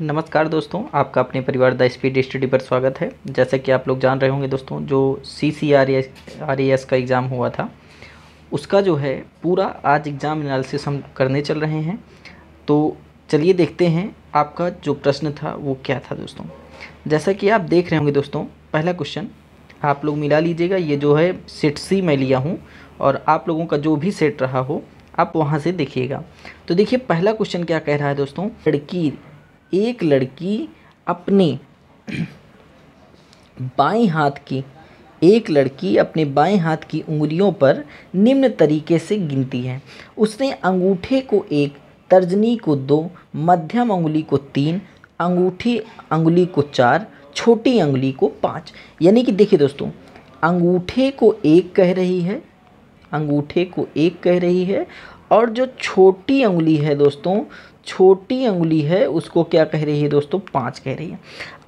नमस्कार दोस्तों आपका अपने परिवार द स्पीड स्टडी पर स्वागत है जैसे कि आप लोग जान रहे होंगे दोस्तों जो C C R S R S का एग्ज़ाम हुआ था उसका जो है पूरा आज एग्ज़ाम एनालिसिस हम करने चल रहे हैं तो चलिए देखते हैं आपका जो प्रश्न था वो क्या था दोस्तों जैसा कि आप देख रहे होंगे दोस्तों पहला क्वेश्चन आप लोग मिला लीजिएगा ये जो है सेट सी मैं लिया हूँ और आप लोगों का जो भी सेट रहा हो आप वहाँ से देखिएगा तो देखिए पहला क्वेश्चन क्या कह रहा है दोस्तों लड़की एक लड़की अपने बाएं हाथ की एक लड़की अपने बाएं हाथ की उंगलियों पर निम्न तरीके से गिनती है उसने अंगूठे को एक तर्जनी को दो मध्यम उंगली को तीन अंगूठी उंगली को चार छोटी उंगली को पाँच यानी कि देखिए दोस्तों अंगूठे को एक कह रही है अंगूठे को एक कह रही है और जो छोटी उंगली है दोस्तों छोटी उंगली है उसको क्या कह रही है दोस्तों पाँच कह रही है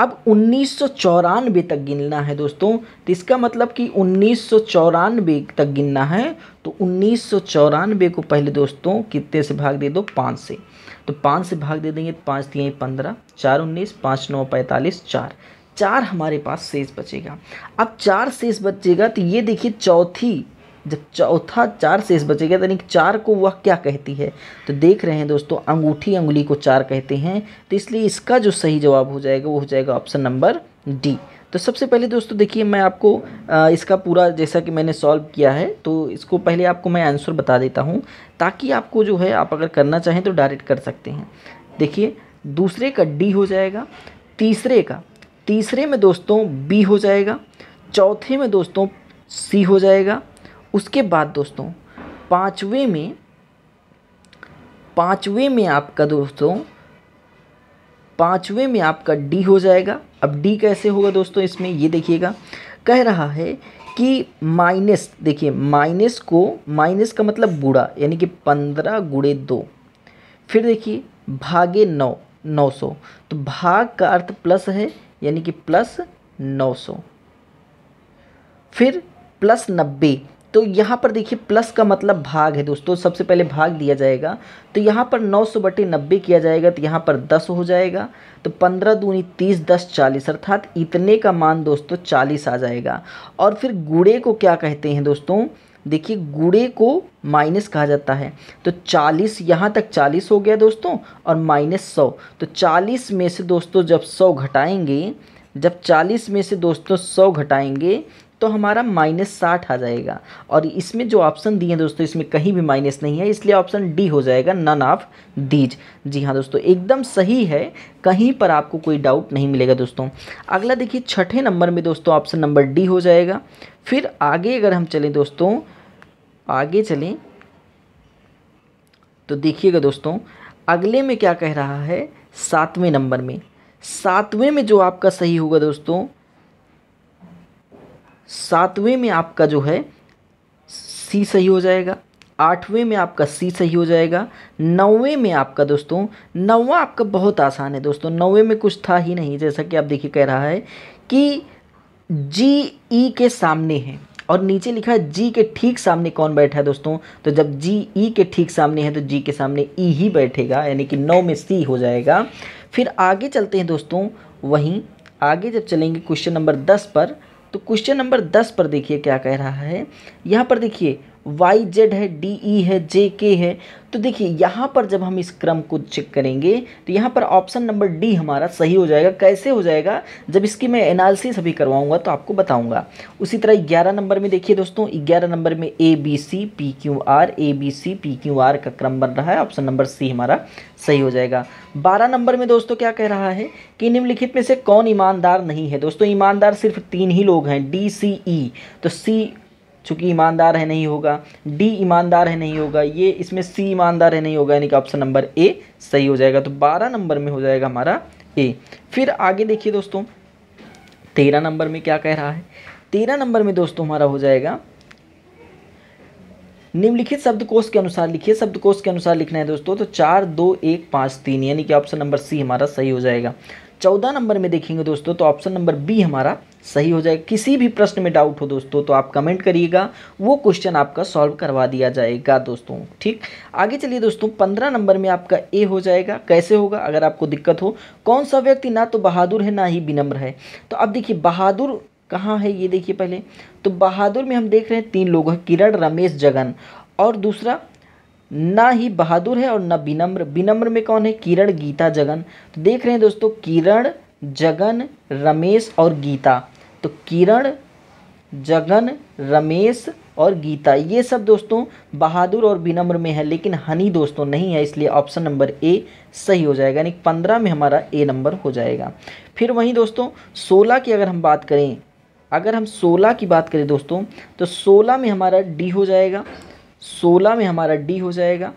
अब उन्नीस तक गिनना है दोस्तों तो इसका मतलब कि उन्नीस तक गिनना है तो उन्नीस को पहले दोस्तों कितने से भाग दे दो पाँच से तो पाँच से भाग दे देंगे पाँच दिए पंद्रह चार उन्नीस पाँच नौ पैंतालीस चार चार हमारे पास शेष बचेगा अब चार शेष बचेगा तो ये देखिए चौथी जब चौथा चार शेष बचेगा यानी चार को वह क्या कहती है तो देख रहे हैं दोस्तों अंगूठी अंगुली को चार कहते हैं तो इसलिए इसका जो सही जवाब हो जाएगा वो हो जाएगा ऑप्शन नंबर डी तो सबसे पहले दोस्तों देखिए मैं आपको इसका पूरा जैसा कि मैंने सॉल्व किया है तो इसको पहले आपको मैं आंसर बता देता हूँ ताकि आपको जो है आप अगर करना चाहें तो डायरेक्ट कर सकते हैं देखिए दूसरे का डी हो जाएगा तीसरे का तीसरे में दोस्तों बी हो जाएगा चौथे में दोस्तों सी हो जाएगा उसके बाद दोस्तों पाँचवें में पाँचवें में आपका दोस्तों पाँचवें में आपका डी हो जाएगा अब डी कैसे होगा दोस्तों इसमें ये देखिएगा कह रहा है कि माइनस देखिए माइनस को माइनस का मतलब बूढ़ा यानी कि पंद्रह गुड़े दो फिर देखिए भागे नौ नौ सौ तो भाग का अर्थ प्लस है यानी कि प्लस नौ सौ फिर प्लस नब्बे तो यहाँ पर देखिए प्लस का मतलब भाग है दोस्तों सबसे पहले भाग दिया जाएगा तो यहाँ पर नौ सौ बटे नब्बे किया जाएगा तो यहाँ पर दस हो जाएगा तो पंद्रह दूनी तीस दस चालीस अर्थात इतने का मान दोस्तों चालीस आ जाएगा और फिर गुड़े को क्या कहते हैं दोस्तों देखिए गुड़े को माइनस कहा जाता है तो 40 यहाँ तक 40 हो गया दोस्तों और माइनस सौ तो चालीस में से दोस्तों जब सौ घटाएंगे जब 40 में से दोस्तों 100 घटाएंगे तो हमारा माइनस साठ आ जाएगा और इसमें जो ऑप्शन दिए हैं दोस्तों इसमें कहीं भी माइनस नहीं है इसलिए ऑप्शन डी हो जाएगा नन ऑफ दीज जी हाँ दोस्तों एकदम सही है कहीं पर आपको कोई डाउट नहीं मिलेगा दोस्तों अगला देखिए छठे नंबर में दोस्तों ऑप्शन नंबर डी हो जाएगा फिर आगे अगर हम चलें दोस्तों आगे चलें तो देखिएगा दोस्तों अगले में क्या कह रहा है सातवें नंबर में सातवें में जो आपका सही होगा दोस्तों सातवें में आपका जो है सी सही हो जाएगा आठवें में आपका सी सही हो जाएगा नौवें में आपका दोस्तों नौवा आपका बहुत आसान है दोस्तों नौवें में कुछ था ही नहीं जैसा कि आप देखिए कह रहा है कि जी ई के सामने है और नीचे लिखा है जी के ठीक सामने कौन बैठा है दोस्तों तो जब जी ई के ठीक सामने है तो जी के सामने ई ही बैठेगा यानी कि नौ में सी हो जाएगा फिर आगे चलते हैं दोस्तों वहीं आगे जब चलेंगे क्वेश्चन नंबर दस पर तो क्वेश्चन नंबर दस पर देखिए क्या कह रहा है यहाँ पर देखिए वाई जेड है डी ई है जे के है तो देखिए यहाँ पर जब हम इस क्रम को चेक करेंगे तो यहाँ पर ऑप्शन नंबर डी हमारा सही हो जाएगा कैसे हो जाएगा जब इसकी मैं एनालिसिस अभी करवाऊंगा तो आपको बताऊंगा उसी तरह ग्यारह नंबर में देखिए दोस्तों ग्यारह नंबर में A B C P Q R A B C P Q R का क्रम बन रहा है ऑप्शन नंबर सी हमारा सही हो जाएगा बारह नंबर में दोस्तों क्या कह रहा है कि निम्नलिखित में से कौन ईमानदार नहीं है दोस्तों ईमानदार सिर्फ तीन ही लोग हैं डी सी ई तो सी चूँकि ईमानदार है नहीं होगा डी ईमानदार है नहीं होगा ये इसमें सी ईमानदार है नहीं होगा यानी कि ऑप्शन नंबर ए सही हो जाएगा तो बारह नंबर में हो जाएगा हमारा ए फिर आगे देखिए दोस्तों तेरह नंबर में क्या कह रहा है तेरह नंबर में दोस्तों हमारा हो जाएगा निम्नलिखित शब्दकोश के अनुसार लिखिए शब्दकोश के अनुसार लिखना है दोस्तों तो चार दो एक पाँच तीन यानी कि ऑप्शन नंबर सी हमारा सही हो जाएगा चौदह नंबर में देखेंगे दोस्तों तो ऑप्शन नंबर बी हमारा सही हो जाएगा किसी भी प्रश्न में डाउट हो दोस्तों तो आप कमेंट करिएगा वो क्वेश्चन आपका सॉल्व करवा दिया जाएगा दोस्तों ठीक आगे चलिए दोस्तों पंद्रह नंबर में आपका ए हो जाएगा कैसे होगा अगर आपको दिक्कत हो कौन सा व्यक्ति ना तो बहादुर है ना ही विनम्र है तो अब देखिए बहादुर कहाँ है ये देखिए पहले तो बहादुर में हम देख रहे हैं तीन लोग हैं किरण रमेश जगन और दूसरा ना ही बहादुर है और ना विनम्र विनम्र में कौन है किरण गीता जगन तो देख रहे हैं दोस्तों किरण जगन रमेश और गीता तो किरण जगन रमेश और गीता ये सब दोस्तों बहादुर और विनम्र में है लेकिन हनी दोस्तों नहीं है इसलिए ऑप्शन नंबर ए सही हो जाएगा यानी पंद्रह में हमारा ए नंबर हो जाएगा फिर वहीं दोस्तों सोलह की अगर हम बात करें अगर हम सोलह की बात करें दोस्तों तो सोलह में हमारा डी हो जाएगा सोलह में हमारा डी हो जाएगा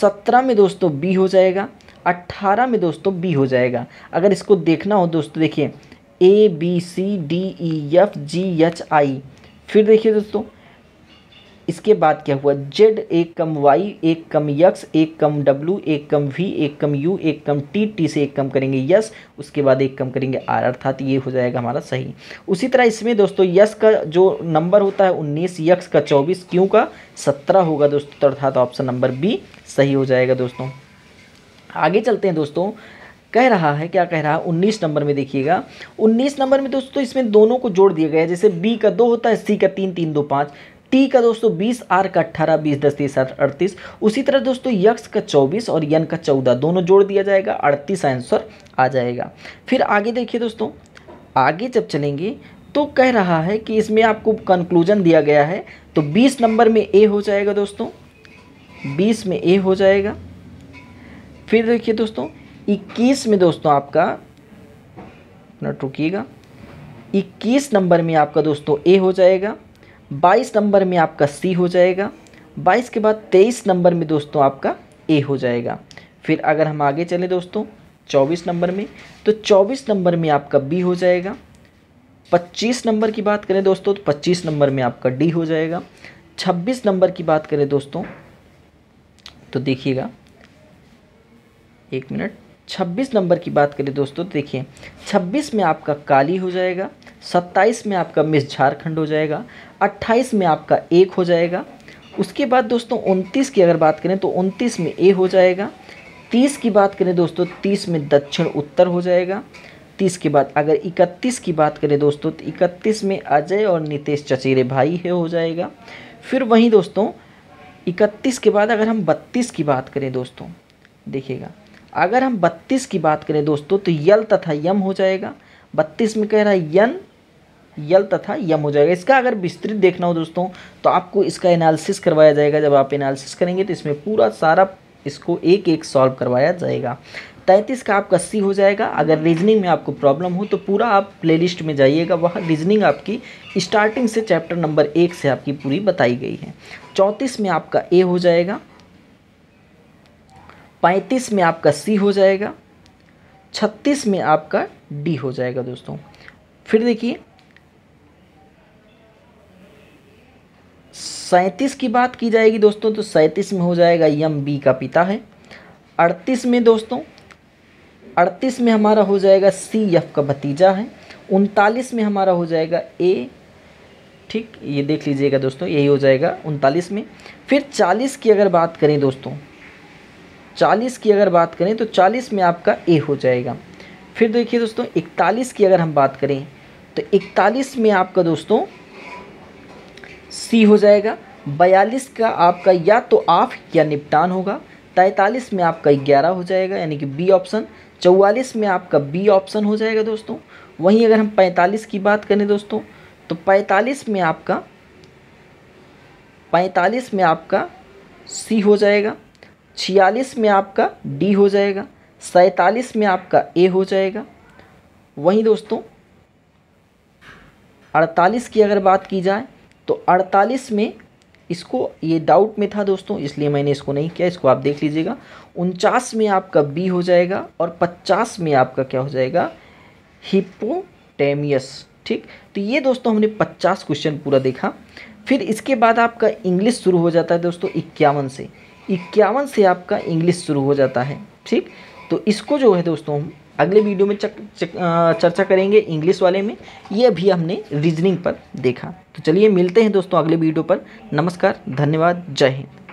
सत्रह में दोस्तों बी हो जाएगा अट्ठारह में दोस्तों बी हो जाएगा अगर इसको देखना हो दोस्तों देखिए A B C D E F G H I फिर देखिए दोस्तों इसके बाद क्या हुआ जेड एक कम वाई एक कम यक्स एक कम डब्लू एक कम वी एक कम यू एक कम टी टी से एक कम करेंगे यस उसके बाद एक कम करेंगे आर अर्थात ये हो जाएगा हमारा सही उसी तरह इसमें दोस्तों यस का जो नंबर होता है उन्नीस यक्स का चौबीस क्यों का सत्रह होगा दोस्तों तो अर्थात ऑप्शन नंबर बी सही हो जाएगा दोस्तों आगे चलते हैं दोस्तों कह रहा है क्या कह रहा है उन्नीस नंबर में देखिएगा उन्नीस नंबर में दोस्तों इसमें दोनों को जोड़ दिया गया है जैसे बी का दो होता है सी का तीन तीन दो पाँच टी का दोस्तों बीस आर का अट्ठारह बीस दस तीस अड़तीस उसी तरह दोस्तों यक्स का चौबीस और यन का चौदह दोनों जोड़ दिया जाएगा अड़तीस आंसर आ जाएगा फिर आगे देखिए दोस्तों आगे जब चलेंगे तो कह रहा है कि इसमें आपको कंक्लूजन दिया गया है तो 20 नंबर में ए हो जाएगा दोस्तों 20 में ए हो जाएगा फिर देखिए दोस्तों इक्कीस में दोस्तों आपका नोट रुकिएगा इक्कीस नंबर में आपका दोस्तों ए हो जाएगा बाईस नंबर में आपका सी हो जाएगा बाईस के बाद तेईस नंबर में दोस्तों आपका ए हो जाएगा फिर अगर हम आगे चलें दोस्तों चौबीस नंबर में तो चौबीस नंबर में आपका बी हो जाएगा पच्चीस नंबर की बात करें दोस्तों तो पच्चीस नंबर में आपका डी हो जाएगा छब्बीस नंबर की बात करें दोस्तों तो देखिएगा एक मिनट 26 नंबर की बात करें दोस्तों तो देखिए 26 में आपका काली हो जाएगा 27 में आपका मिस झारखंड हो जाएगा 28 में आपका एक हो जाएगा उसके बाद दोस्तों 29 की अगर बात करें तो 29 में ए हो जाएगा 30 की बात करें दोस्तों 30 में दक्षिण उत्तर हो जाएगा 30 के बाद अगर 31 की बात करें दोस्तों तो इकतीस में अजय और नितेश चचेरे भाई है हो जाएगा फिर वहीं दोस्तों इकतीस के बाद अगर हम बत्तीस की बात करें दोस्तों देखिएगा अगर हम बत्तीस की बात करें दोस्तों तो यल तथा यम हो जाएगा बत्तीस में कह रहा है यन यल तथा यम हो जाएगा इसका अगर विस्तृत देखना हो दोस्तों तो आपको इसका एनालिसिस करवाया जाएगा जब आप एनालिसिस करेंगे तो इसमें पूरा सारा इसको एक एक सॉल्व करवाया जाएगा तैंतीस का आपका सी हो जाएगा अगर रीजनिंग में आपको प्रॉब्लम हो तो पूरा आप प्लेलिस्ट में जाइएगा वह रीजनिंग आपकी स्टार्टिंग से चैप्टर नंबर एक से आपकी पूरी बताई गई है चौंतीस में आपका ए हो जाएगा पैंतीस में आपका सी हो जाएगा छत्तीस में आपका डी हो जाएगा दोस्तों फिर देखिए सैंतीस की बात की जाएगी दोस्तों तो सैंतीस में हो जाएगा यम बी का पिता है अड़तीस में दोस्तों अड़तीस में हमारा हो जाएगा सी एफ का भतीजा है उनतालीस में हमारा हो जाएगा ए ठीक ये देख लीजिएगा दोस्तों यही हो जाएगा उनतालीस में फिर चालीस की अगर बात करें दोस्तों चालीस की अगर बात करें तो चालीस में आपका ए हो जाएगा फिर देखिए दोस्तों इकतालीस की अगर हम बात करें तो इकतालीस में आपका दोस्तों सी हो जाएगा बयालीस का आपका या तो आफ या निपटान होगा तैंतालीस में आपका ग्यारह हो जाएगा यानी कि बी ऑप्शन चौवालीस में आपका बी ऑप्शन हो जाएगा दोस्तों वहीं अगर हम पैंतालीस की बात करें दोस्तों तो पैंतालीस में आपका पैंतालीस में आपका सी हो जाएगा छियालीस में आपका डी हो जाएगा सैतालीस में आपका ए हो जाएगा वहीं दोस्तों अड़तालीस की अगर बात की जाए तो अड़तालीस में इसको ये डाउट में था दोस्तों इसलिए मैंने इसको नहीं किया इसको आप देख लीजिएगा उनचास में आपका बी हो जाएगा और पचास में आपका क्या हो जाएगा हिपोटेमियस ठीक तो ये दोस्तों हमने पचास क्वेश्चन पूरा देखा फिर इसके बाद आपका इंग्लिश शुरू हो जाता है दोस्तों इक्यावन से इक्यावन से आपका इंग्लिश शुरू हो जाता है ठीक तो इसको जो है दोस्तों हम अगले वीडियो में चक, चक, आ, चर्चा करेंगे इंग्लिश वाले में ये भी हमने रीजनिंग पर देखा तो चलिए मिलते हैं दोस्तों अगले वीडियो पर नमस्कार धन्यवाद जय हिंद